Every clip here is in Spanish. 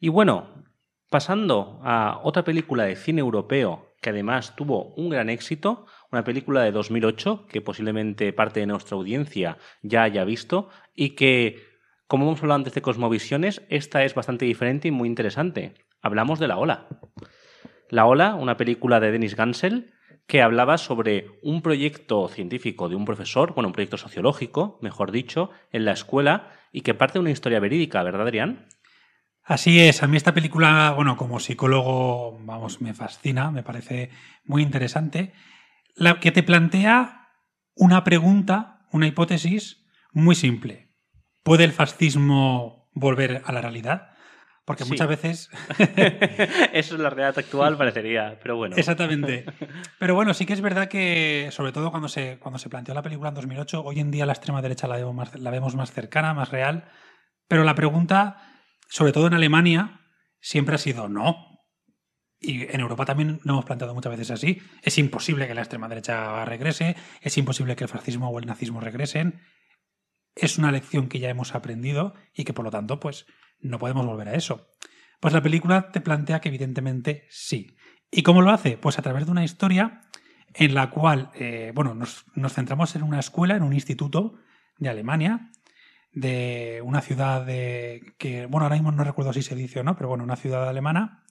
Y bueno, pasando a otra película de cine europeo que además tuvo un gran éxito, una película de 2008 que posiblemente parte de nuestra audiencia ya haya visto y que, como hemos hablado antes de Cosmovisiones, esta es bastante diferente y muy interesante. Hablamos de La Ola. La Ola, una película de Denis Gansel que hablaba sobre un proyecto científico de un profesor, bueno, un proyecto sociológico, mejor dicho, en la escuela y que parte de una historia verídica, ¿verdad, Adrián? Así es, a mí esta película, bueno, como psicólogo, vamos, me fascina, me parece muy interesante, la que te plantea una pregunta, una hipótesis muy simple. ¿Puede el fascismo volver a la realidad? Porque muchas veces... Eso es la realidad actual, parecería, pero bueno. Exactamente. Pero bueno, sí que es verdad que, sobre todo cuando se, cuando se planteó la película en 2008, hoy en día la extrema derecha la vemos más cercana, más real, pero la pregunta sobre todo en Alemania, siempre ha sido no. Y en Europa también lo hemos planteado muchas veces así. Es imposible que la extrema derecha regrese, es imposible que el fascismo o el nazismo regresen. Es una lección que ya hemos aprendido y que por lo tanto, pues, no podemos volver a eso. Pues la película te plantea que evidentemente sí. ¿Y cómo lo hace? Pues a través de una historia en la cual, eh, bueno, nos, centramos en una escuela, en un instituto de Alemania, de una ciudad de que, bueno, ahora mismo no recuerdo si se dice o no, pero bueno, una ciudad alemana.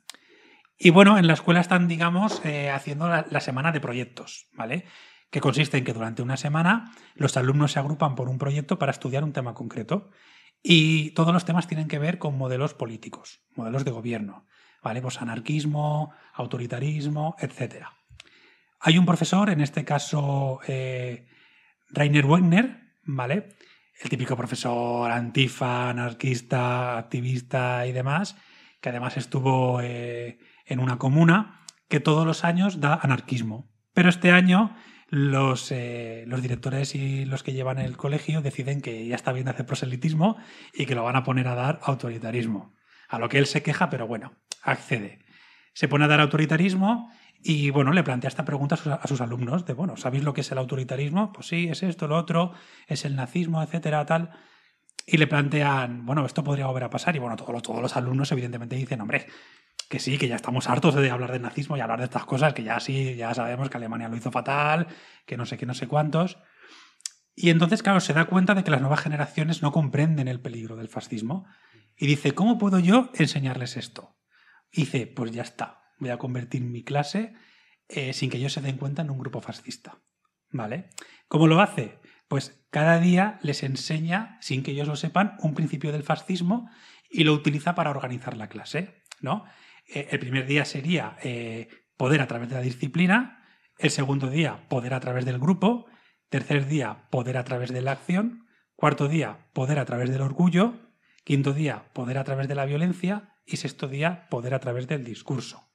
Y bueno, en la escuela están, digamos, eh, haciendo la, semana de proyectos, ¿vale? Que consiste en que durante una semana los alumnos se agrupan por un proyecto para estudiar un tema concreto. Y todos los temas tienen que ver con modelos políticos, modelos de gobierno, ¿vale? Pues anarquismo, autoritarismo, etc. Hay un profesor, en este caso eh, Rainer Wegner, ¿vale? el típico profesor antifa, anarquista, activista y demás, que además estuvo eh, en una comuna que todos los años da anarquismo. Pero este año eh, los, directores y los que llevan el colegio deciden que ya está bien de hacer proselitismo y que lo van a poner a dar autoritarismo. A lo que él se queja, pero bueno, accede. Se pone a dar autoritarismo y bueno, le plantea esta pregunta a sus, alumnos, de bueno, ¿sabéis lo que es el autoritarismo? Pues sí, es esto, lo otro, es el nazismo, etcétera, tal. Y le plantean, bueno, esto podría volver a pasar. Y bueno, todos los, todos los alumnos evidentemente dicen, hombre, que sí, que ya estamos hartos de hablar de nazismo y hablar de estas cosas, que ya sí, ya sabemos que Alemania lo hizo fatal, que no sé qué, no sé cuántos. Y entonces, claro, se da cuenta de que las nuevas generaciones no comprenden el peligro del fascismo. Y dice, ¿cómo puedo yo enseñarles esto? Y dice, pues ya está voy a convertir mi clase eh, sin que ellos se den cuenta en un grupo fascista. ¿Vale? ¿Cómo lo hace? Pues cada día les enseña, sin que ellos lo sepan, un principio del fascismo y lo utiliza para organizar la clase. ¿no? Eh, el primer día sería eh, poder a través de la disciplina, el segundo día poder a través del grupo, tercer día poder a través de la acción, cuarto día poder a través del orgullo, quinto día poder a través de la violencia y sexto día poder a través del discurso.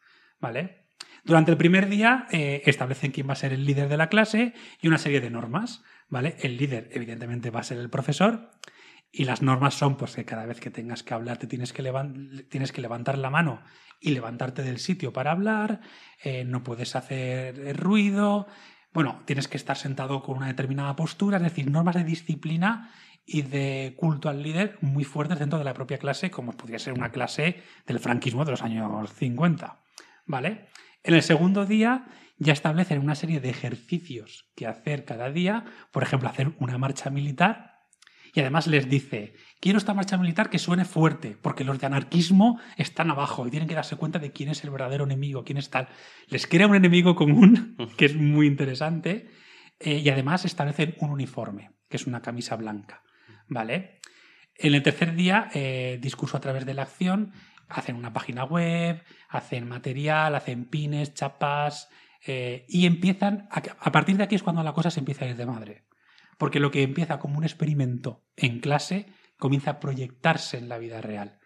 ¿Vale? Durante el primer día eh, establecen quién va a ser el líder de la clase y una serie de normas, ¿vale? El líder, evidentemente, va a ser el profesor. Y las normas son pues, que cada vez que tengas que hablar te tienes que, tienes que levantar la mano y levantarte del sitio para hablar, eh, no puedes hacer ruido, bueno, tienes que estar sentado con una determinada postura, es decir, normas de disciplina y de culto al líder muy fuertes dentro de la propia clase, como podría ser una clase del franquismo de los años 50. En el segundo día ya establecen una serie de ejercicios que hacer cada día, por ejemplo, hacer una marcha militar, y además les dice, quiero esta marcha militar que suene fuerte, porque los de anarquismo están abajo y tienen que darse cuenta de quién es el verdadero enemigo, quién es tal. Les crea un enemigo común, que es muy interesante, eh, y además establecen un uniforme, que es una camisa blanca, ¿vale? En el tercer día, eh, discurso a través de la acción, hacen una página web, hacen material, hacen pines, chapas, eh, y empiezan, a, a, partir de aquí es cuando la cosa se empieza a ir de madre. Porque lo que empieza como un experimento en clase comienza a proyectarse en la vida real.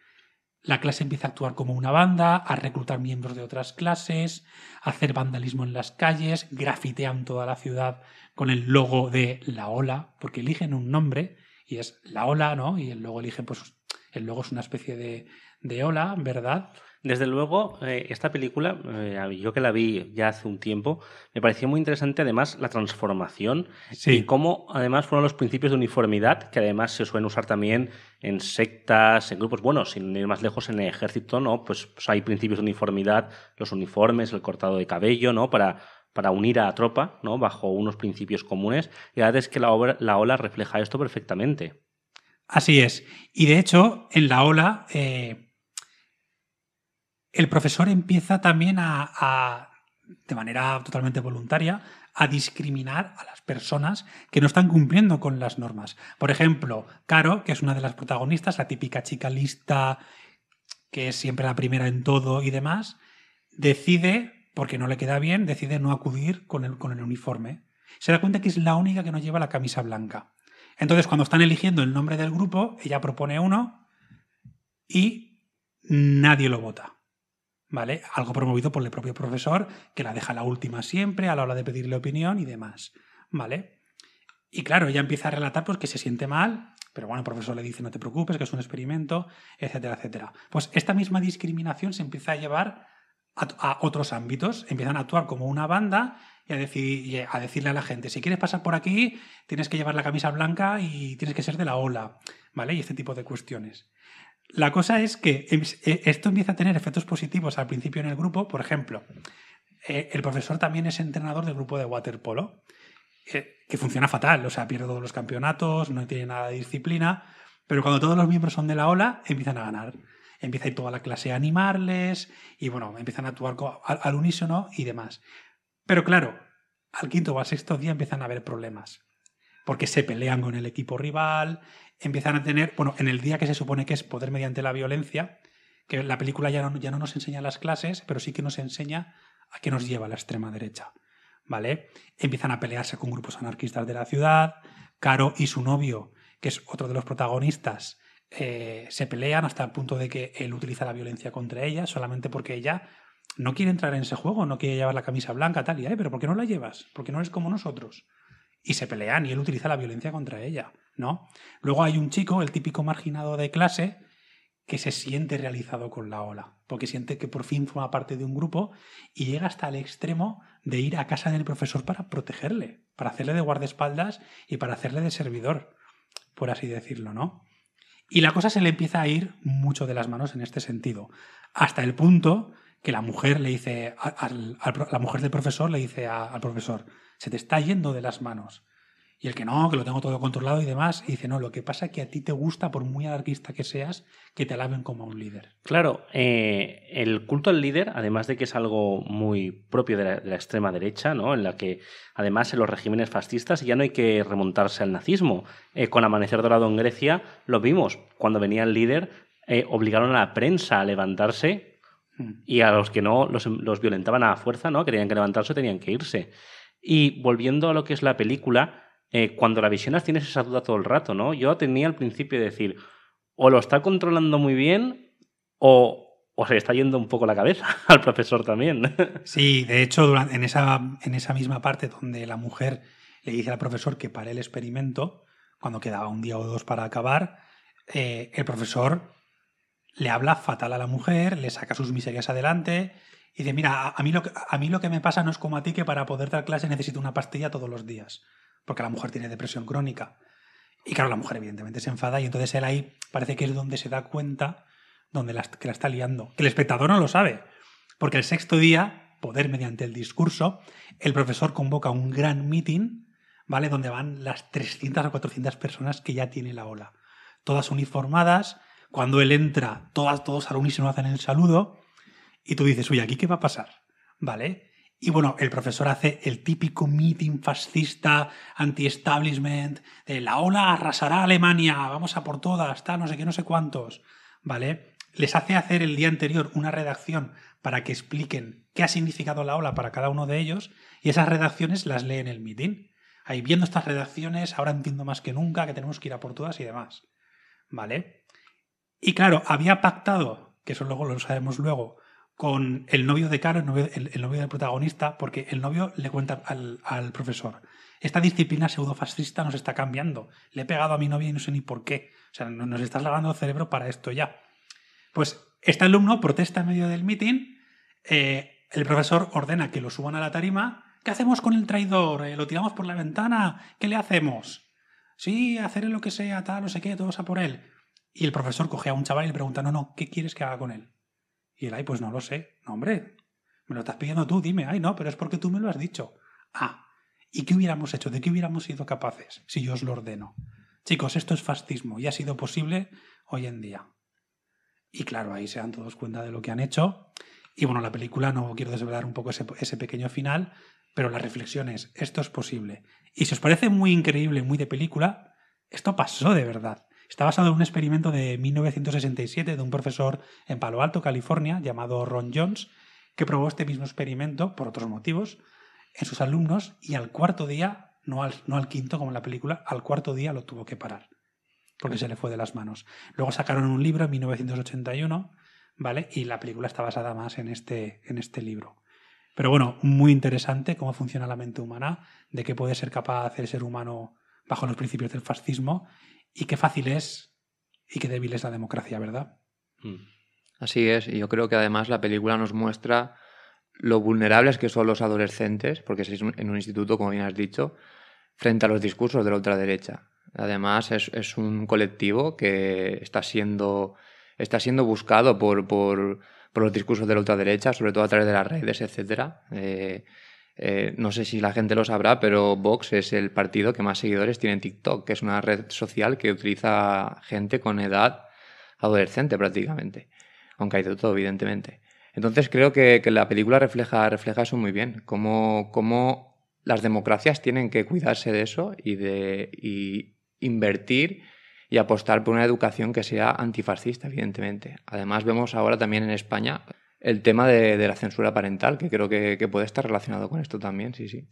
La clase empieza a actuar como una banda, a reclutar miembros de otras clases, a hacer vandalismo en las calles, grafitean toda la ciudad con el logo de la ola, porque eligen un nombre y es la ola, ¿no? Y el logo eligen, pues, el logo es una especie de, de ola, ¿verdad? Desde luego, eh, esta película, eh, yo que la vi ya hace un tiempo, me pareció muy interesante además la transformación y cómo además fueron los principios de uniformidad que además se suelen usar también en sectas, en grupos, bueno, sin ir más lejos en el ejército, ¿no? Pues, pues, hay principios de uniformidad, los uniformes, el cortado de cabello, ¿no? Para para unir a la tropa, ¿no? Bajo unos principios comunes. Y la verdad es que la, obra, la ola refleja esto perfectamente. Así es. Y de hecho, en la ola, eh, el profesor empieza también a, de manera totalmente voluntaria, a discriminar a las personas que no están cumpliendo con las normas. Por ejemplo, Caro, que es una de las protagonistas, la típica chica lista, que es siempre la primera en todo y demás, decide, porque no le queda bien, decide no acudir con con el uniforme. Se da cuenta que es la única que no lleva la camisa blanca. Entonces, cuando están eligiendo el nombre del grupo, ella propone uno y nadie lo vota. ¿vale? Algo promovido por el propio profesor, que la deja la última siempre a la hora de pedirle opinión y demás, ¿vale? Y claro, ella empieza a relatar pues, que se siente mal, pero bueno, el profesor le dice no te preocupes, que es un experimento, etcétera, etcétera. Pues esta misma discriminación se empieza a llevar a, otros ámbitos, empiezan a actuar como una banda y a, a decirle a la gente, si quieres pasar por aquí, tienes que llevar la camisa blanca y tienes que ser de la ola, ¿vale? Y este tipo de cuestiones. La cosa es que em-, e, esto empieza a tener efectos positivos al principio en el grupo. Por ejemplo, eh, el profesor también es entrenador del grupo de waterpolo, que funciona fatal, o sea, pierde todos los campeonatos, no tiene nada de disciplina, pero cuando todos los miembros son de la ola, empiezan a ganar. Empieza a toda la clase a animarles y bueno, empiezan a actuar al unísono y demás. Pero claro, al quinto o al sexto día empiezan a haber problemas porque se pelean con el equipo rival, empiezan a tener, bueno, en el día que se supone que es poder mediante la violencia, que la película ya no, ya no nos enseña las clases, pero sí que nos enseña a qué nos lleva la extrema derecha. ¿Vale? Empiezan a pelearse con grupos anarquistas de la ciudad, Caro y su novio, que es otro de los protagonistas, eh, se pelean hasta el punto de que él utiliza la violencia contra ella solamente porque ella no quiere entrar en ese juego, no quiere llevar la camisa blanca, tal y, ¿eh? pero ¿por qué no la llevas? Porque no eres como nosotros? y se pelean y él utiliza la violencia contra ella, ¿no? Luego hay un chico, el típico marginado de clase, que se siente realizado con la ola, porque siente que por fin forma parte de un grupo y llega hasta el extremo de ir a casa del profesor para protegerle, para hacerle de guardaespaldas y para hacerle de servidor, por así decirlo, ¿no? Y la cosa se le empieza a ir mucho de las manos en este sentido, hasta el punto que la mujer le dice, al, la mujer del profesor le dice al profesor, se te está yendo de las manos. Y el que no, que lo tengo todo controlado y demás, dice, no, lo que pasa es que a ti te gusta, por muy anarquista que seas, que te alaben como un líder. Claro, eh, el culto al líder, además de que es algo muy propio de la, extrema derecha, ¿no? en la que además en los regímenes fascistas ya no hay que remontarse al nazismo. Eh, con Amanecer Dorado en Grecia lo vimos, cuando venía el líder eh, obligaron a la prensa a levantarse Mm. Y a los que no, los, violentaban a fuerza, ¿no? Que tenían que levantarse, tenían que irse. Y volviendo a lo que es la película, eh, cuando la visionas tienes esa duda todo el rato, ¿no? Yo tenía al principio de decir, o lo está controlando muy bien, o, o se le está yendo un poco la cabeza al profesor también. Sí, de hecho, durante, en, esa, en esa misma parte donde la mujer le dice al profesor que pare el experimento, cuando quedaba un día o dos para acabar, eh, el profesor le habla fatal a la mujer, le saca sus miserias adelante y dice, mira, a mí, lo que, a mí lo que me pasa no es como a ti que para poder dar clase necesito una pastilla todos los días, porque la mujer tiene depresión crónica. Y claro, la mujer evidentemente se enfada y entonces él ahí parece que es donde se da cuenta donde la, que la está liando. Que el espectador no lo sabe, porque el sexto día, poder mediante el discurso, el profesor convoca un gran meeting, ¿vale? Donde van las 300 o 400 personas que ya tiene la ola. Todas uniformadas, cuando él entra, todas, todos se unísono hacen el saludo y tú dices, uy, ¿aquí qué va a pasar? ¿Vale? Y bueno, el profesor hace el típico meeting fascista, anti-establishment, de la ola arrasará a Alemania, vamos a por todas, está no sé qué, no sé cuántos. ¿Vale? Les hace hacer el día anterior una redacción para que expliquen qué ha significado la ola para cada uno de ellos y esas redacciones las lee en el meeting. Ahí viendo estas redacciones, ahora entiendo más que nunca que tenemos que ir a por todas y demás. ¿Vale? Y claro, había pactado, que eso luego lo sabemos luego, con el novio de Caro, el novio, del protagonista, porque el novio le cuenta al, profesor, esta disciplina pseudofascista nos está cambiando, le he pegado a mi novia y no sé ni por qué, o sea, nos estás lavando el cerebro para esto ya. Pues este alumno protesta en medio del meeting, eh, el profesor ordena que lo suban a la tarima, ¿qué hacemos con el traidor? Eh, ¿Lo tiramos por la ventana? ¿Qué le hacemos? Sí, hacer lo que sea, tal, no sé qué, todo a por él. Y el profesor coge a un chaval y le pregunta, no, no, ¿qué quieres que haga con él? Y él, ay, pues no lo sé. No, hombre, me lo estás pidiendo tú, dime, ay, no, pero es porque tú me lo has dicho. Ah, ¿y qué hubiéramos hecho? ¿De qué hubiéramos sido capaces si yo os lo ordeno? Chicos, esto es fascismo y ha sido posible hoy en día. Y claro, ahí se dan todos cuenta de lo que han hecho. Y bueno, la película, no quiero desvelar un poco ese, ese pequeño final, pero la reflexión es, esto es posible. Y si os parece muy increíble, muy de película, esto pasó de verdad. Está basado en un experimento de 1967 de un profesor en Palo Alto, California, llamado Ron Jones, que probó este mismo experimento, por otros motivos, en sus alumnos y al cuarto día, no al, no al quinto como en la película, al cuarto día lo tuvo que parar, porque se le fue de las manos. Luego sacaron un libro en 1981, ¿vale? Y la película está basada más en este, en este libro. Pero bueno, muy interesante cómo funciona la mente humana, de qué puede ser capaz el ser humano bajo los principios del fascismo y qué fácil es y qué débil es la democracia, ¿verdad? Mm. Así es, y yo creo que además la película nos muestra lo vulnerables que son los adolescentes, porque seis en un instituto, como bien has dicho, frente a los discursos de la ultraderecha. Además, es, un colectivo que está siendo, está siendo buscado por, los discursos de la ultraderecha, sobre todo a través de las redes, etc. Eh, no sé si la gente lo sabrá, pero Vox es el partido que más seguidores tiene en TikTok, que es una red social que utiliza gente con edad adolescente prácticamente, aunque hay de todo, evidentemente. Entonces creo que, la película refleja, refleja eso muy bien, cómo, cómo, las democracias tienen que cuidarse de eso y de y invertir y apostar por una educación que sea antifascista, evidentemente. Además, vemos ahora también en España el tema de, la censura parental, que creo que, puede estar relacionado con esto también, sí, sí.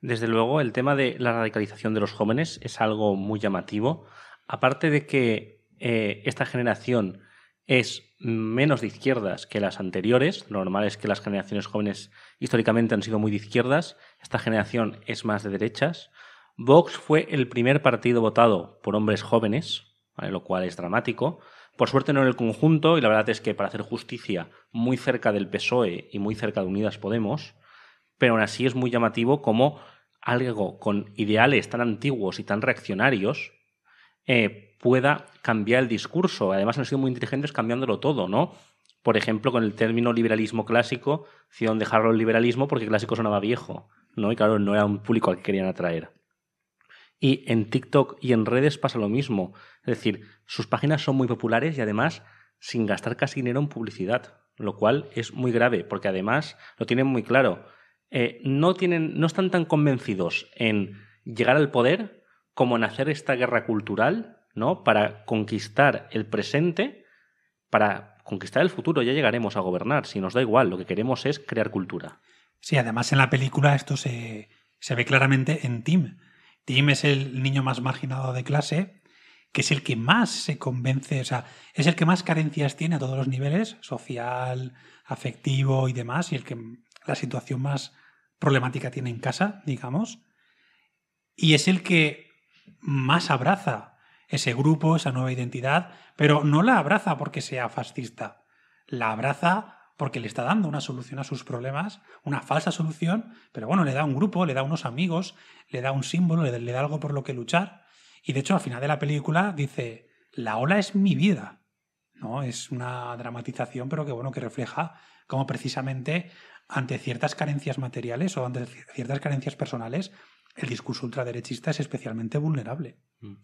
Desde luego, el tema de la radicalización de los jóvenes es algo muy llamativo. Aparte de que eh, esta generación es menos de izquierdas que las anteriores, lo normal es que las generaciones jóvenes históricamente han sido muy de izquierdas, esta generación es más de derechas. Vox fue el primer partido votado por hombres jóvenes, lo cual es dramático. Por suerte no en el conjunto, y la verdad es que para hacer justicia, muy cerca del PSOE y muy cerca de Unidas Podemos, pero aún así es muy llamativo como algo con ideales tan antiguos y tan reaccionarios eh, pueda cambiar el discurso. Además han sido muy inteligentes cambiándolo todo, ¿no? Por ejemplo, con el término liberalismo clásico, hicieron dejarlo el liberalismo porque clásico sonaba viejo, ¿no? Y claro, no era un público al que querían atraer. Y en TikTok y en redes pasa lo mismo. Es decir, sus páginas son muy populares y además sin gastar casi dinero en publicidad, lo cual es muy grave, porque además lo tienen muy claro. Eh, no, tienen, no están tan convencidos en llegar al poder como en hacer esta guerra cultural ¿no? para conquistar el presente, para conquistar el futuro. Ya llegaremos a gobernar, si nos da igual, lo que queremos es crear cultura. Sí, además en la película esto se, se ve claramente en Tim Tim es el niño más marginado de clase, que es el que más se convence, o sea, es el que más carencias tiene a todos los niveles, social, afectivo y demás, y el que la situación más problemática tiene en casa, digamos. Y es el que más abraza ese grupo, esa nueva identidad, pero no la abraza porque sea fascista, la abraza porque le está dando una solución a sus problemas, una falsa solución, pero bueno, le da un grupo, le da unos amigos, le da un símbolo, le, da algo por lo que luchar. Y de hecho, al final de la película dice, la ola es mi vida. ¿no? Es una dramatización, pero que bueno, que refleja cómo precisamente ante ciertas carencias materiales o ante ciertas carencias personales, el discurso ultraderechista es especialmente vulnerable. Mm.